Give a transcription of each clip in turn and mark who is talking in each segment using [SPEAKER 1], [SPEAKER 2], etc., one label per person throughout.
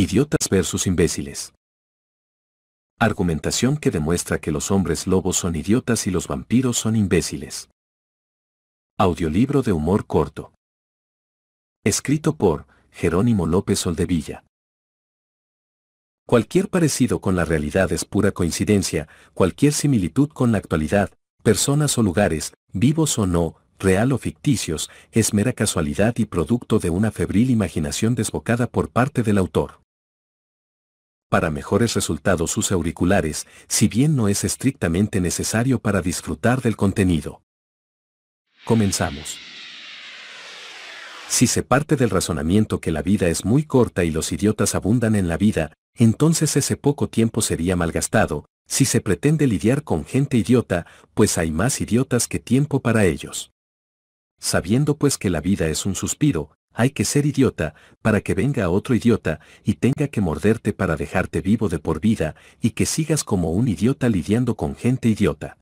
[SPEAKER 1] Idiotas versus imbéciles. Argumentación que demuestra que los hombres lobos son idiotas y los vampiros son imbéciles. Audiolibro de humor corto. Escrito por Jerónimo López Oldevilla. Cualquier parecido con la realidad es pura coincidencia, cualquier similitud con la actualidad, personas o lugares, vivos o no, real o ficticios, es mera casualidad y producto de una febril imaginación desbocada por parte del autor. Para mejores resultados sus auriculares, si bien no es estrictamente necesario para disfrutar del contenido. Comenzamos. Si se parte del razonamiento que la vida es muy corta y los idiotas abundan en la vida, entonces ese poco tiempo sería malgastado, si se pretende lidiar con gente idiota, pues hay más idiotas que tiempo para ellos. Sabiendo pues que la vida es un suspiro, hay que ser idiota, para que venga otro idiota, y tenga que morderte para dejarte vivo de por vida, y que sigas como un idiota lidiando con gente idiota.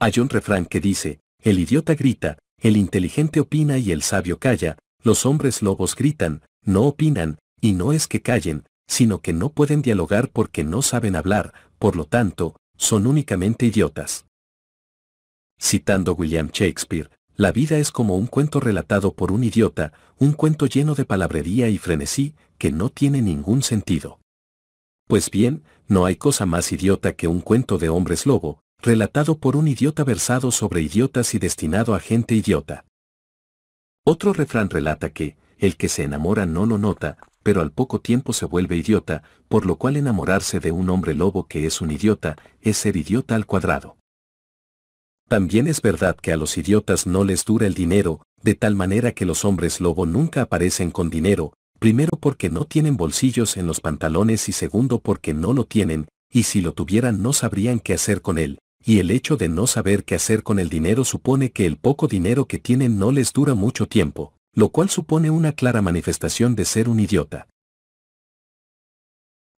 [SPEAKER 1] Hay un refrán que dice, el idiota grita, el inteligente opina y el sabio calla, los hombres lobos gritan, no opinan, y no es que callen, sino que no pueden dialogar porque no saben hablar, por lo tanto, son únicamente idiotas. Citando William Shakespeare, la vida es como un cuento relatado por un idiota, un cuento lleno de palabrería y frenesí, que no tiene ningún sentido. Pues bien, no hay cosa más idiota que un cuento de hombres lobo, relatado por un idiota versado sobre idiotas y destinado a gente idiota. Otro refrán relata que, el que se enamora no lo nota, pero al poco tiempo se vuelve idiota, por lo cual enamorarse de un hombre lobo que es un idiota, es ser idiota al cuadrado. También es verdad que a los idiotas no les dura el dinero, de tal manera que los hombres lobo nunca aparecen con dinero, primero porque no tienen bolsillos en los pantalones y segundo porque no lo tienen, y si lo tuvieran no sabrían qué hacer con él, y el hecho de no saber qué hacer con el dinero supone que el poco dinero que tienen no les dura mucho tiempo, lo cual supone una clara manifestación de ser un idiota.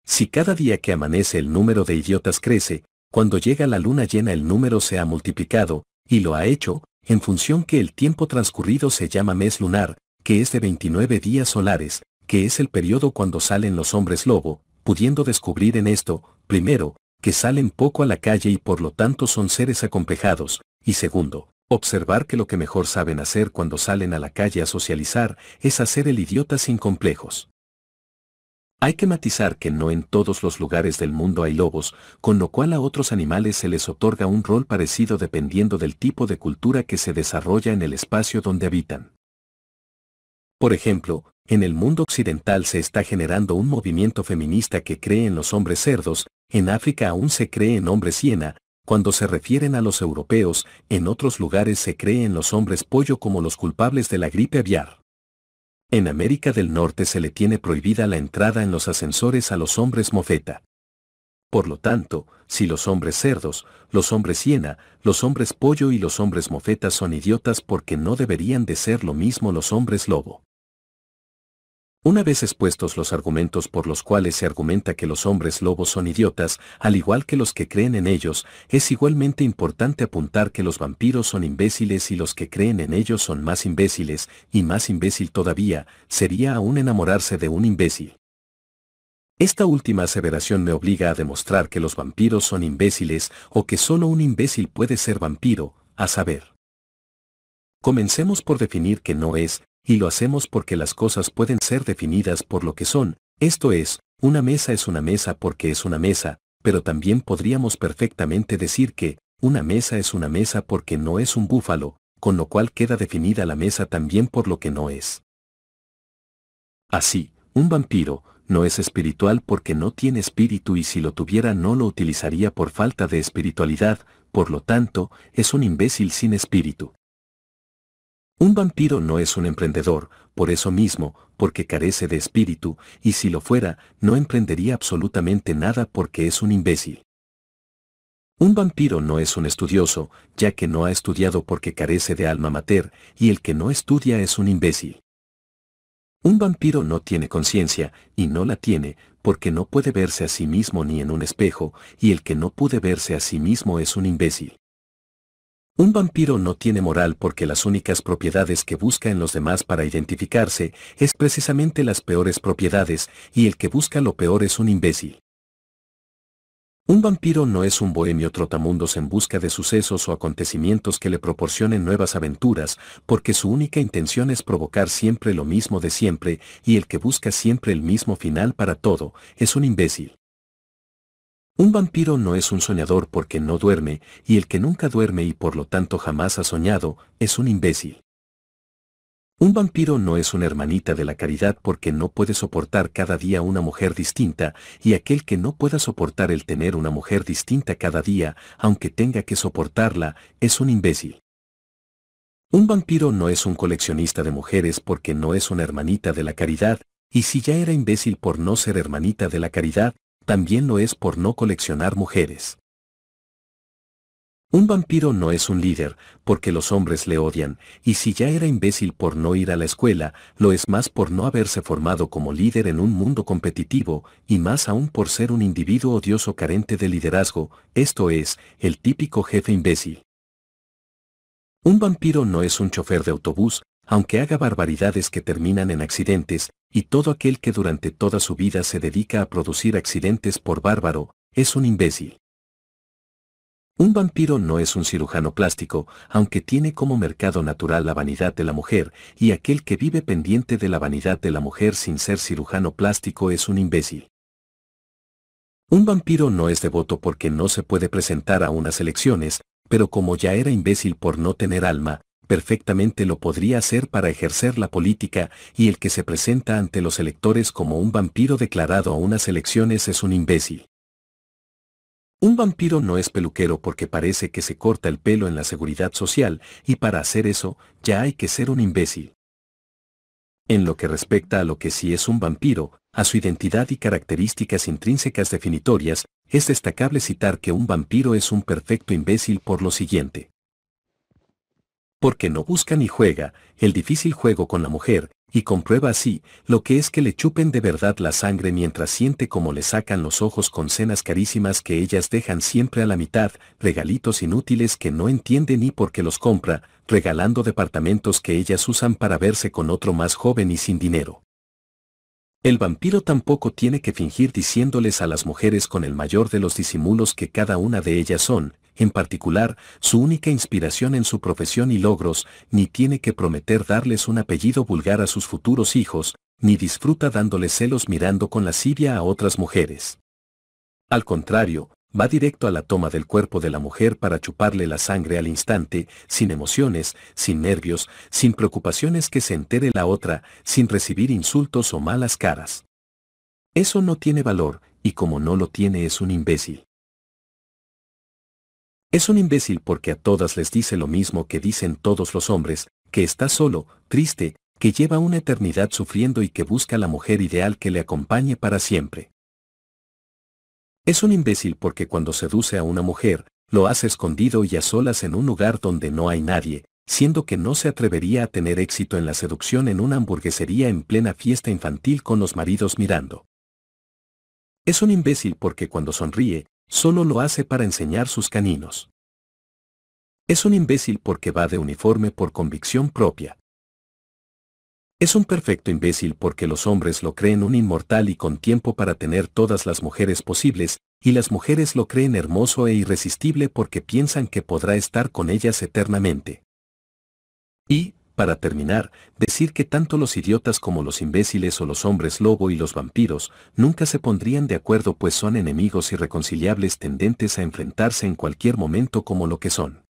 [SPEAKER 1] Si cada día que amanece el número de idiotas crece, cuando llega la luna llena el número se ha multiplicado, y lo ha hecho, en función que el tiempo transcurrido se llama mes lunar, que es de 29 días solares, que es el periodo cuando salen los hombres lobo, pudiendo descubrir en esto, primero, que salen poco a la calle y por lo tanto son seres acompejados, y segundo, observar que lo que mejor saben hacer cuando salen a la calle a socializar es hacer el idiota sin complejos. Hay que matizar que no en todos los lugares del mundo hay lobos, con lo cual a otros animales se les otorga un rol parecido dependiendo del tipo de cultura que se desarrolla en el espacio donde habitan. Por ejemplo, en el mundo occidental se está generando un movimiento feminista que cree en los hombres cerdos, en África aún se cree en hombres hiena, cuando se refieren a los europeos, en otros lugares se cree en los hombres pollo como los culpables de la gripe aviar. En América del Norte se le tiene prohibida la entrada en los ascensores a los hombres mofeta. Por lo tanto, si los hombres cerdos, los hombres hiena, los hombres pollo y los hombres mofeta son idiotas porque no deberían de ser lo mismo los hombres lobo. Una vez expuestos los argumentos por los cuales se argumenta que los hombres lobos son idiotas, al igual que los que creen en ellos, es igualmente importante apuntar que los vampiros son imbéciles y los que creen en ellos son más imbéciles, y más imbécil todavía, sería aún enamorarse de un imbécil. Esta última aseveración me obliga a demostrar que los vampiros son imbéciles o que solo un imbécil puede ser vampiro, a saber. Comencemos por definir que no es, y lo hacemos porque las cosas pueden ser definidas por lo que son, esto es, una mesa es una mesa porque es una mesa, pero también podríamos perfectamente decir que, una mesa es una mesa porque no es un búfalo, con lo cual queda definida la mesa también por lo que no es. Así, un vampiro, no es espiritual porque no tiene espíritu y si lo tuviera no lo utilizaría por falta de espiritualidad, por lo tanto, es un imbécil sin espíritu. Un vampiro no es un emprendedor, por eso mismo, porque carece de espíritu, y si lo fuera, no emprendería absolutamente nada porque es un imbécil. Un vampiro no es un estudioso, ya que no ha estudiado porque carece de alma mater, y el que no estudia es un imbécil. Un vampiro no tiene conciencia, y no la tiene, porque no puede verse a sí mismo ni en un espejo, y el que no puede verse a sí mismo es un imbécil. Un vampiro no tiene moral porque las únicas propiedades que busca en los demás para identificarse es precisamente las peores propiedades y el que busca lo peor es un imbécil. Un vampiro no es un bohemio trotamundos en busca de sucesos o acontecimientos que le proporcionen nuevas aventuras, porque su única intención es provocar siempre lo mismo de siempre, y el que busca siempre el mismo final para todo, es un imbécil. Un vampiro no es un soñador porque no duerme, y el que nunca duerme y por lo tanto jamás ha soñado, es un imbécil. Un vampiro no es una hermanita de la caridad porque no puede soportar cada día una mujer distinta, y aquel que no pueda soportar el tener una mujer distinta cada día, aunque tenga que soportarla, es un imbécil. Un vampiro no es un coleccionista de mujeres porque no es una hermanita de la caridad, y si ya era imbécil por no ser hermanita de la caridad, también lo es por no coleccionar mujeres. Un vampiro no es un líder, porque los hombres le odian, y si ya era imbécil por no ir a la escuela, lo es más por no haberse formado como líder en un mundo competitivo, y más aún por ser un individuo odioso carente de liderazgo, esto es, el típico jefe imbécil. Un vampiro no es un chofer de autobús, aunque haga barbaridades que terminan en accidentes, y todo aquel que durante toda su vida se dedica a producir accidentes por bárbaro, es un imbécil. Un vampiro no es un cirujano plástico, aunque tiene como mercado natural la vanidad de la mujer, y aquel que vive pendiente de la vanidad de la mujer sin ser cirujano plástico es un imbécil. Un vampiro no es devoto porque no se puede presentar a unas elecciones, pero como ya era imbécil por no tener alma, perfectamente lo podría hacer para ejercer la política, y el que se presenta ante los electores como un vampiro declarado a unas elecciones es un imbécil. Un vampiro no es peluquero porque parece que se corta el pelo en la seguridad social, y para hacer eso, ya hay que ser un imbécil. En lo que respecta a lo que sí es un vampiro, a su identidad y características intrínsecas definitorias, es destacable citar que un vampiro es un perfecto imbécil por lo siguiente porque no busca ni juega el difícil juego con la mujer, y comprueba así lo que es que le chupen de verdad la sangre mientras siente como le sacan los ojos con cenas carísimas que ellas dejan siempre a la mitad, regalitos inútiles que no entiende ni por qué los compra, regalando departamentos que ellas usan para verse con otro más joven y sin dinero. El vampiro tampoco tiene que fingir diciéndoles a las mujeres con el mayor de los disimulos que cada una de ellas son, en particular, su única inspiración en su profesión y logros, ni tiene que prometer darles un apellido vulgar a sus futuros hijos, ni disfruta dándoles celos mirando con la lascivia a otras mujeres. Al contrario, va directo a la toma del cuerpo de la mujer para chuparle la sangre al instante, sin emociones, sin nervios, sin preocupaciones que se entere la otra, sin recibir insultos o malas caras. Eso no tiene valor, y como no lo tiene es un imbécil. Es un imbécil porque a todas les dice lo mismo que dicen todos los hombres, que está solo, triste, que lleva una eternidad sufriendo y que busca la mujer ideal que le acompañe para siempre. Es un imbécil porque cuando seduce a una mujer, lo hace escondido y a solas en un lugar donde no hay nadie, siendo que no se atrevería a tener éxito en la seducción en una hamburguesería en plena fiesta infantil con los maridos mirando. Es un imbécil porque cuando sonríe, Solo lo hace para enseñar sus caninos. Es un imbécil porque va de uniforme por convicción propia. Es un perfecto imbécil porque los hombres lo creen un inmortal y con tiempo para tener todas las mujeres posibles, y las mujeres lo creen hermoso e irresistible porque piensan que podrá estar con ellas eternamente. Y, para terminar, decir que tanto los idiotas como los imbéciles o los hombres lobo y los vampiros nunca se pondrían de acuerdo pues son enemigos irreconciliables tendentes a enfrentarse en cualquier momento como lo que son.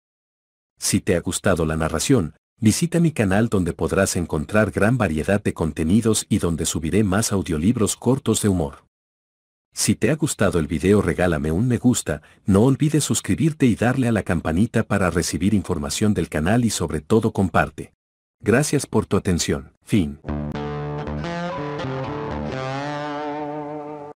[SPEAKER 1] Si te ha gustado la narración, visita mi canal donde podrás encontrar gran variedad de contenidos y donde subiré más audiolibros cortos de humor. Si te ha gustado el video regálame un me gusta, no olvides suscribirte y darle a la campanita para recibir información del canal y sobre todo comparte. Gracias por tu atención. Fin.